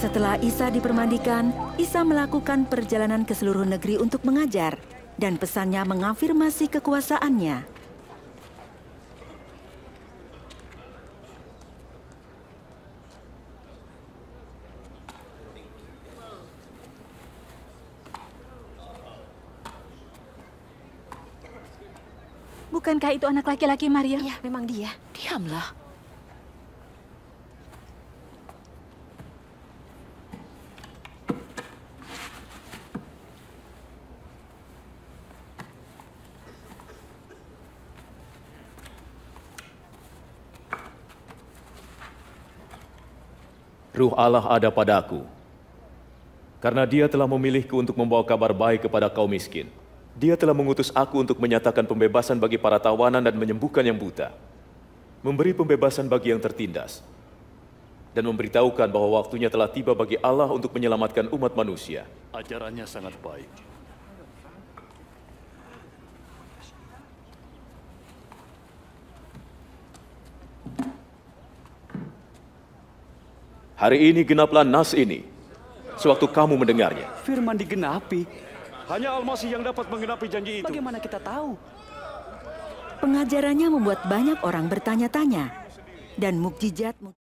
Setelah Isa dipermandikan, Isa melakukan perjalanan ke seluruh negeri untuk mengajar dan pesannya mengafirmasi kekuasaannya. Bukankah itu anak laki-laki Maria? Ya, memang dia. Diamlah. Ruh Allah ada padaku, karena dia telah memilihku untuk membawa kabar baik kepada kaum miskin. Dia telah mengutus aku untuk menyatakan pembebasan bagi para tawanan dan menyembuhkan yang buta, memberi pembebasan bagi yang tertindas, dan memberitahukan bahwa waktunya telah tiba bagi Allah untuk menyelamatkan umat manusia. Ajarannya sangat baik. Hari ini genaplah nas ini. Sewaktu kamu mendengarnya. Firman digenapi. Hanya Almasih yang dapat menggenapi janji itu. Bagaimana kita tahu? Pengajarannya membuat banyak orang bertanya-tanya. Dan mukjizat...